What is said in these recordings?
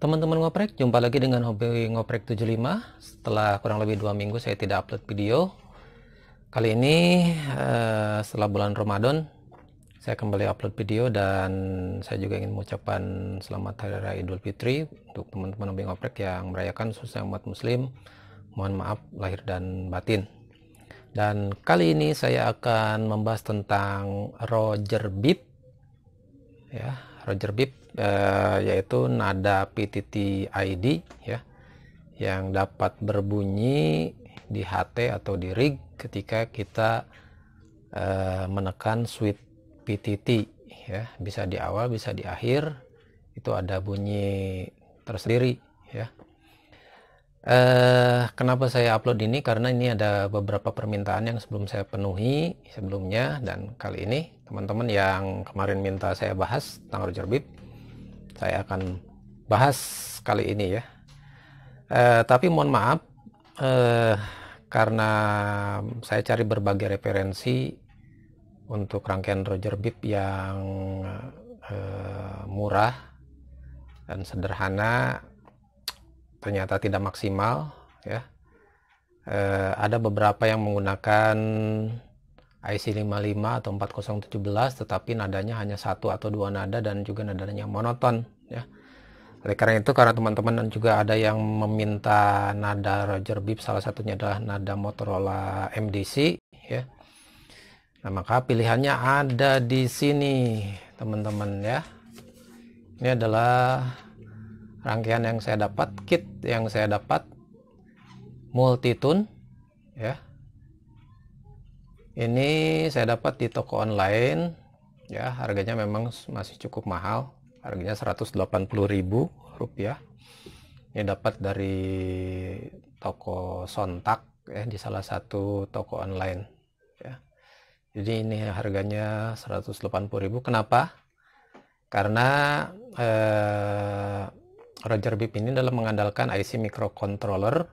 Teman-teman ngoprek, jumpa lagi dengan hobi ngoprek 75 setelah kurang lebih dua minggu saya tidak upload video. Kali ini eh, setelah bulan Ramadan saya kembali upload video dan saya juga ingin mengucapkan selamat hari raya Idul Fitri untuk teman-teman hobi ngoprek yang merayakan khususnya umat muslim. Mohon maaf lahir dan batin. Dan kali ini saya akan membahas tentang Roger Bibb ya Roger Bip eh, yaitu nada PTT ID ya yang dapat berbunyi di HT atau di rig ketika kita eh, menekan switch PTT ya bisa di awal bisa di akhir itu ada bunyi tersendiri ya eh, kenapa saya upload ini karena ini ada beberapa permintaan yang sebelum saya penuhi sebelumnya dan kali ini teman-teman yang kemarin minta saya bahas tentang Roger Bib saya akan bahas kali ini ya eh, tapi mohon maaf eh, karena saya cari berbagai referensi untuk rangkaian Roger Bib yang eh, murah dan sederhana ternyata tidak maksimal ya eh, ada beberapa yang menggunakan IC55 atau 4017 tetapi nadanya hanya satu atau dua nada dan juga nadanya monoton ya. Oleh karena itu karena teman-teman juga ada yang meminta nada Roger Bip, salah satunya adalah nada Motorola MDC ya. Nah, maka pilihannya ada di sini teman-teman ya. Ini adalah rangkaian yang saya dapat, kit yang saya dapat multitune ya ini saya dapat di toko online ya harganya memang masih cukup mahal harganya 180.000 rupiah ini dapat dari toko sontak ya di salah satu toko online ya jadi ini harganya 180.000 kenapa karena eh, Roger Bip ini dalam mengandalkan IC microcontroller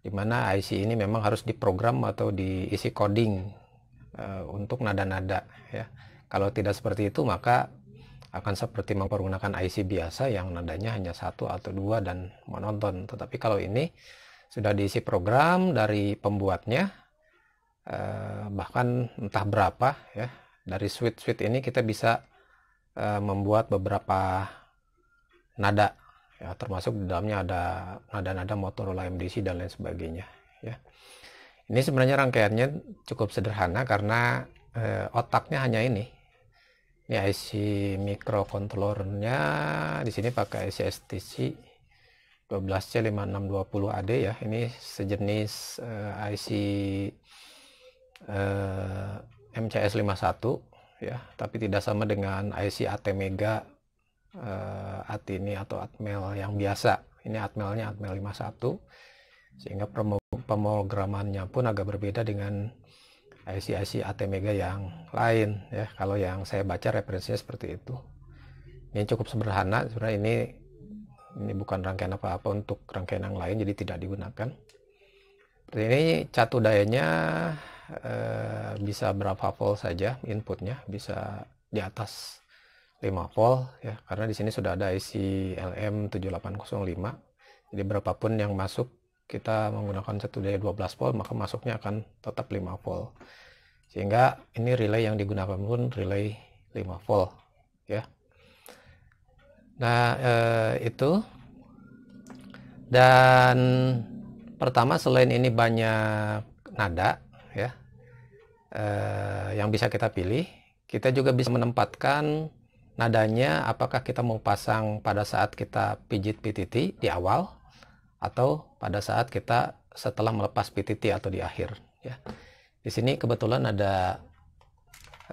di mana IC ini memang harus diprogram atau diisi coding uh, untuk nada-nada ya. Kalau tidak seperti itu maka akan seperti mempergunakan IC biasa yang nadanya hanya satu atau dua dan menonton Tetapi kalau ini sudah diisi program dari pembuatnya eh, bahkan entah berapa ya dari switch-switch ini kita bisa eh, membuat beberapa nada ya termasuk di dalamnya ada nada-nada Motorola MDC dan lain sebagainya ya ini sebenarnya rangkaiannya cukup sederhana karena eh, otaknya hanya ini ini IC microcontrollernya di sini pakai IC STC 12C5620AD ya ini sejenis eh, IC eh, MCS51 ya tapi tidak sama dengan IC ATmega uh, eh, ini atau Atmel yang biasa. Ini Atmelnya Atmel 51 sehingga pemrogramannya pun agak berbeda dengan IC-IC Atmega yang lain ya. Kalau yang saya baca referensinya seperti itu. Ini cukup sederhana sebenarnya ini ini bukan rangkaian apa-apa untuk rangkaian yang lain jadi tidak digunakan. Seperti ini catu dayanya eh, bisa berapa volt saja inputnya bisa di atas 5 volt ya karena di sini sudah ada IC LM7805 jadi berapapun yang masuk kita menggunakan satu daya 12 volt maka masuknya akan tetap 5 volt sehingga ini relay yang digunakan pun relay 5 volt ya nah eh, itu dan pertama selain ini banyak nada ya eh, yang bisa kita pilih kita juga bisa menempatkan nadanya apakah kita mau pasang pada saat kita pijit PTT di awal atau pada saat kita setelah melepas PTT atau di akhir ya. Di sini kebetulan ada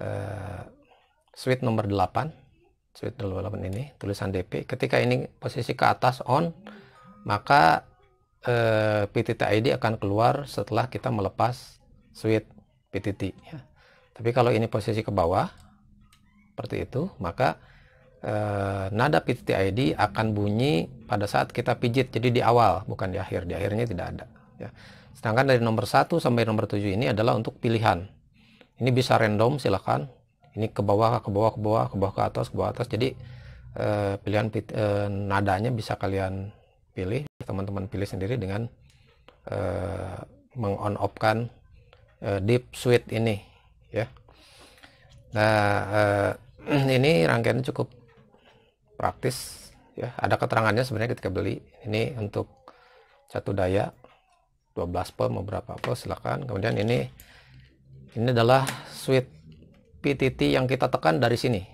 uh, eh, switch nomor 8 switch nomor 8 ini tulisan DP ketika ini posisi ke atas on maka uh, eh, PTT ID akan keluar setelah kita melepas switch PTT ya. Tapi kalau ini posisi ke bawah seperti itu, maka e, nada ID akan bunyi pada saat kita pijit. Jadi di awal, bukan di akhir. Di akhirnya tidak ada. Ya. Sedangkan dari nomor 1 sampai nomor 7 ini adalah untuk pilihan. Ini bisa random, silakan. Ini ke bawah, ke bawah, ke bawah, ke bawah ke atas, ke bawah atas. Jadi eh, pilihan eh, nadanya bisa kalian pilih, teman-teman pilih sendiri dengan eh, mengon kan eh, deep sweet ini, ya. Nah, eh, Hmm, ini rangkaiannya cukup praktis ya ada keterangannya sebenarnya ketika beli ini untuk satu daya 12 pel mau berapa pel silakan kemudian ini ini adalah switch PTT yang kita tekan dari sini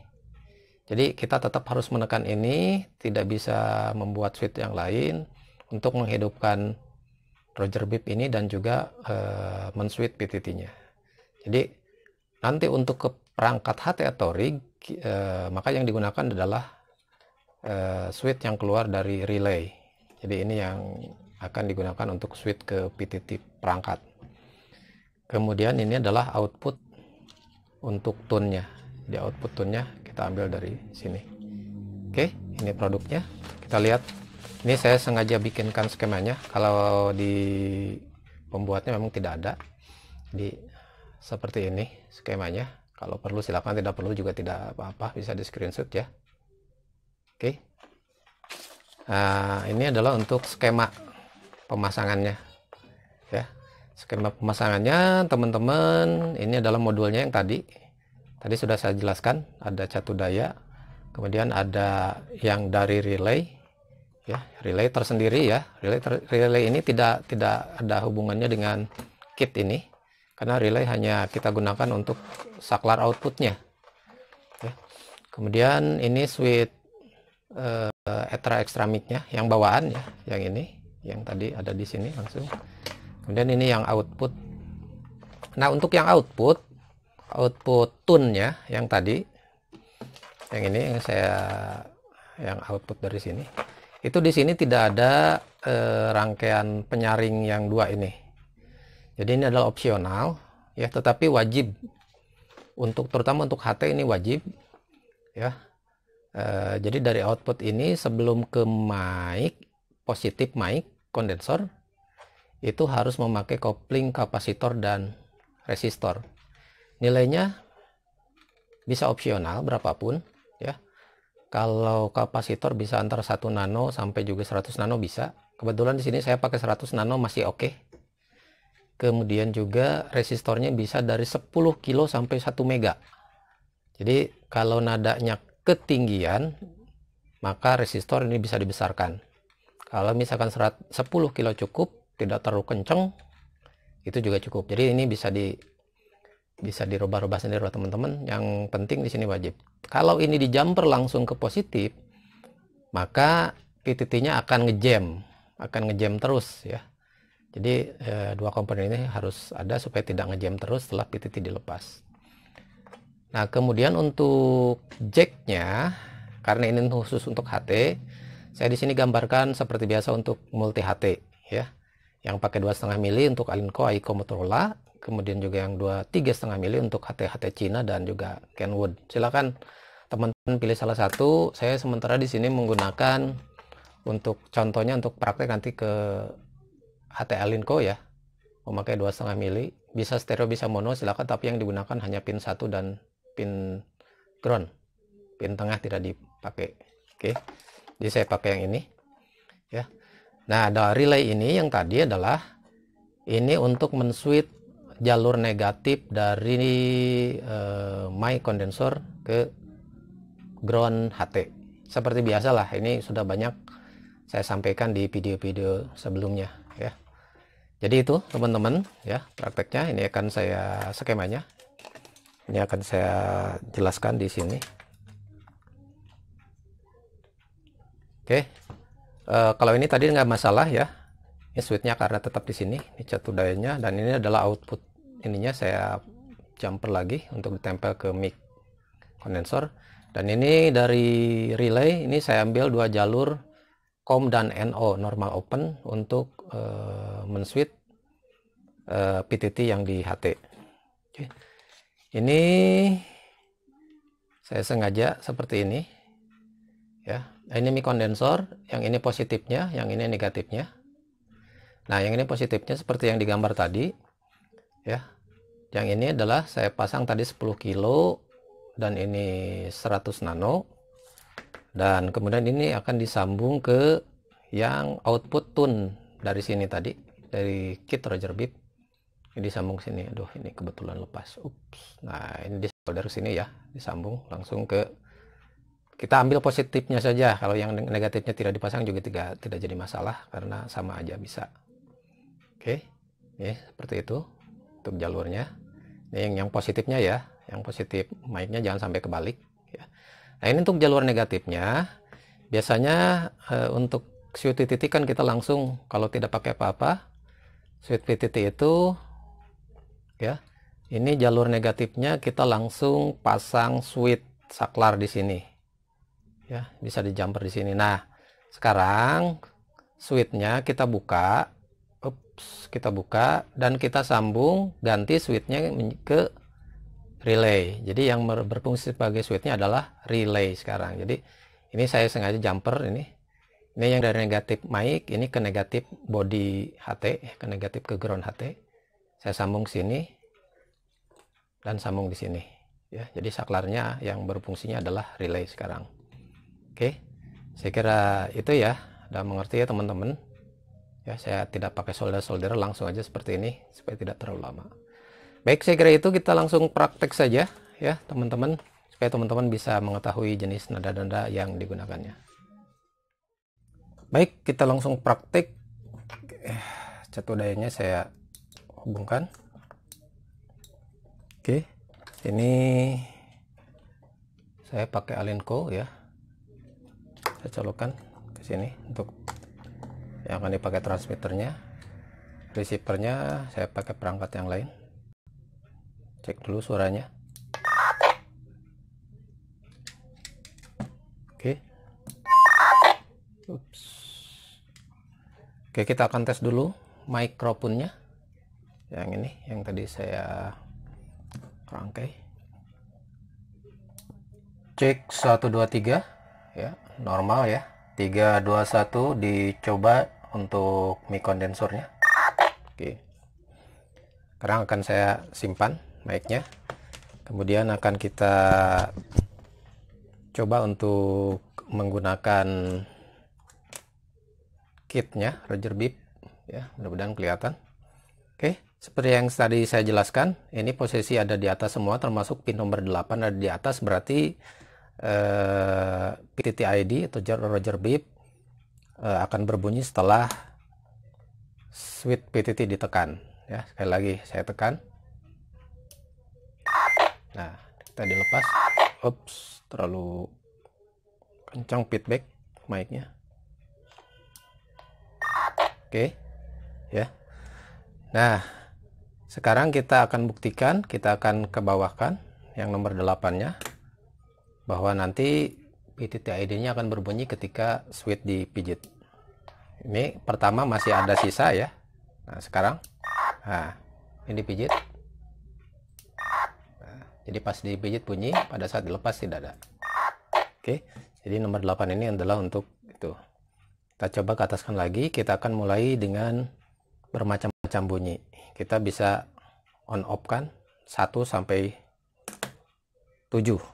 jadi kita tetap harus menekan ini tidak bisa membuat switch yang lain untuk menghidupkan Roger Bip ini dan juga uh, eh, men-switch PTT-nya. Jadi nanti untuk ke perangkat HT atau rig Eh, maka yang digunakan adalah eh, switch yang keluar dari relay. Jadi ini yang akan digunakan untuk switch ke PTT perangkat. Kemudian ini adalah output untuk tone-nya. Di output tone-nya kita ambil dari sini. Oke, ini produknya. Kita lihat. Ini saya sengaja bikinkan skemanya. Kalau di pembuatnya memang tidak ada. Jadi seperti ini skemanya. Kalau perlu silakan, tidak perlu juga tidak apa-apa, bisa di screenshot ya. Oke. Okay. Nah, ini adalah untuk skema pemasangannya. Ya. Skema pemasangannya, teman-teman, ini adalah modulnya yang tadi. Tadi sudah saya jelaskan, ada catu daya, kemudian ada yang dari relay ya, relay tersendiri ya. Relay ter relay ini tidak tidak ada hubungannya dengan kit ini karena relay hanya kita gunakan untuk saklar outputnya ya. kemudian ini switch uh, etra extra mic yang bawaan ya yang ini yang tadi ada di sini langsung kemudian ini yang output nah untuk yang output output tune-nya yang tadi yang ini yang saya yang output dari sini itu di sini tidak ada eh, rangkaian penyaring yang dua ini jadi ini adalah opsional ya, tetapi wajib untuk terutama untuk HT ini wajib ya. E, jadi dari output ini sebelum ke mic positif mic kondensor itu harus memakai kopling kapasitor dan resistor. Nilainya bisa opsional berapapun ya. Kalau kapasitor bisa antara 1 nano sampai juga 100 nano bisa. Kebetulan di sini saya pakai 100 nano masih oke. Okay kemudian juga resistornya bisa dari 10 kilo sampai 1 mega jadi kalau nadanya ketinggian maka resistor ini bisa dibesarkan kalau misalkan 10 kilo cukup tidak terlalu kenceng itu juga cukup jadi ini bisa di bisa dirubah-rubah sendiri buat teman-teman yang penting di sini wajib kalau ini di jumper langsung ke positif maka PTT-nya akan ngejam akan ngejam terus ya jadi eh, dua komponen ini harus ada supaya tidak ngejam terus setelah PTT dilepas. Nah kemudian untuk jacknya karena ini khusus untuk HT, saya di sini gambarkan seperti biasa untuk multi HT ya. Yang pakai dua setengah mili untuk Alinco Aiko Motorola, kemudian juga yang dua tiga setengah mili untuk HT-HT Cina dan juga Kenwood. Silakan teman-teman pilih salah satu. Saya sementara di sini menggunakan untuk contohnya untuk praktek nanti ke HTL Linco ya memakai 2,5 mili bisa stereo bisa mono silakan tapi yang digunakan hanya pin 1 dan pin ground pin tengah tidak dipakai oke di jadi saya pakai yang ini ya nah ada relay ini yang tadi adalah ini untuk menswit jalur negatif dari uh, my kondensor ke ground HT seperti biasalah ini sudah banyak saya sampaikan di video-video sebelumnya jadi itu teman-teman ya prakteknya ini akan saya skemanya ini akan saya jelaskan di sini oke uh, kalau ini tadi nggak masalah ya ini switchnya karena tetap di sini ini cat dayanya dan ini adalah output ininya saya jumper lagi untuk ditempel ke mic kondensor dan ini dari relay ini saya ambil dua jalur COM dan NO normal open untuk uh, eh, switch uh, eh, PTT yang di HT. Okay. Ini saya sengaja seperti ini. Ya, nah, ini mi kondensor, yang ini positifnya, yang ini negatifnya. Nah, yang ini positifnya seperti yang digambar tadi. Ya. Yang ini adalah saya pasang tadi 10 kilo dan ini 100 nano dan kemudian ini akan disambung ke yang output tune dari sini tadi dari kit Roger Beat ini disambung sini aduh ini kebetulan lepas ups nah ini di solder sini ya disambung langsung ke kita ambil positifnya saja kalau yang negatifnya tidak dipasang juga tidak tidak jadi masalah karena sama aja bisa oke ya seperti itu untuk jalurnya ini yang, yang positifnya ya yang positif mic-nya jangan sampai kebalik ya Nah ini untuk jalur negatifnya. Biasanya e, untuk sweet VTT kan kita langsung kalau tidak pakai apa-apa. Sweet ptt itu ya ini jalur negatifnya kita langsung pasang switch saklar di sini. Ya, bisa di jumper di sini. Nah, sekarang switchnya kita buka. Ups, kita buka dan kita sambung ganti switchnya ke relay. Jadi yang berfungsi sebagai switchnya adalah relay sekarang. Jadi ini saya sengaja jumper ini. Ini yang dari negatif mic, ini ke negatif body HT, ke negatif ke ground HT. Saya sambung sini dan sambung di sini. Ya, jadi saklarnya yang berfungsinya adalah relay sekarang. Oke. Saya kira itu ya. Sudah mengerti ya teman-teman. Ya, saya tidak pakai solder-solder langsung aja seperti ini supaya tidak terlalu lama. Baik, saya kira itu kita langsung praktek saja ya teman-teman supaya teman-teman bisa mengetahui jenis nada-nada yang digunakannya. Baik, kita langsung praktek. Eh, cat dayanya saya hubungkan. Oke, ini saya pakai Alenco ya. Saya colokan ke sini untuk yang akan dipakai transmitternya. Receivernya saya pakai perangkat yang lain cek dulu suaranya oke oke kita akan tes dulu mikrofonnya yang ini yang tadi saya rangkai cek 123 ya normal ya 321 dicoba untuk mic kondensornya oke sekarang akan saya simpan baiknya kemudian akan kita coba untuk menggunakan kitnya Roger Bip ya mudah-mudahan kelihatan oke seperti yang tadi saya jelaskan ini posisi ada di atas semua termasuk pin nomor 8 ada di atas berarti eh, PTT ID atau Roger Bip eh, akan berbunyi setelah switch PTT ditekan ya sekali lagi saya tekan nah kita dilepas ups terlalu kencang feedback mic-nya oke ya nah sekarang kita akan buktikan kita akan kebawahkan yang nomor 8 nya bahwa nanti PTTID nya akan berbunyi ketika switch dipijit ini pertama masih ada sisa ya nah sekarang nah ini pijit jadi pas dipijit bunyi, pada saat dilepas tidak ada. Oke, jadi nomor 8 ini adalah untuk itu. Kita coba ke ataskan lagi, kita akan mulai dengan bermacam-macam bunyi. Kita bisa on off kan 1 sampai 7.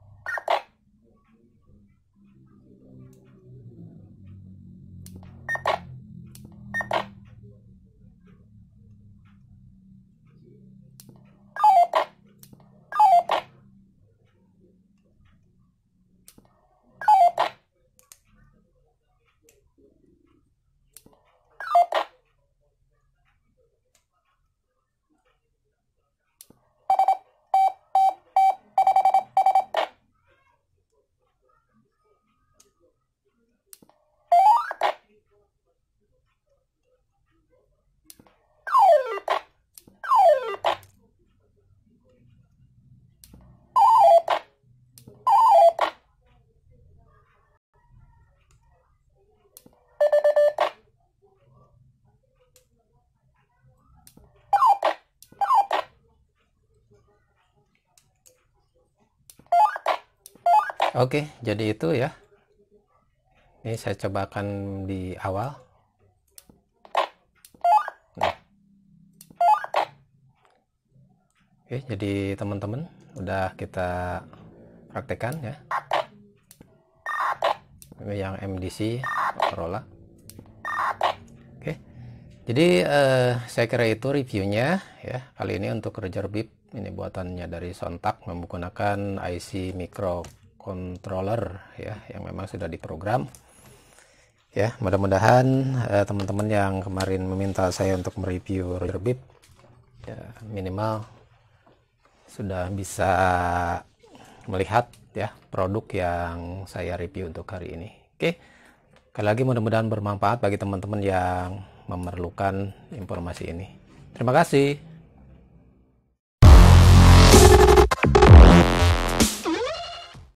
Oke, jadi itu ya. Ini saya coba akan di awal. Nah. Oke, jadi teman-teman udah kita praktekan ya. Ini yang MDC Corolla. Oke. Jadi eh, saya kira itu reviewnya ya. Kali ini untuk Roger Bip ini buatannya dari Sontak menggunakan IC Micro controller ya yang memang sudah diprogram ya mudah-mudahan eh, teman-teman yang kemarin meminta saya untuk mereview rear Beep ya, minimal sudah bisa melihat ya produk yang saya review untuk hari ini oke sekali lagi mudah-mudahan bermanfaat bagi teman-teman yang memerlukan informasi ini terima kasih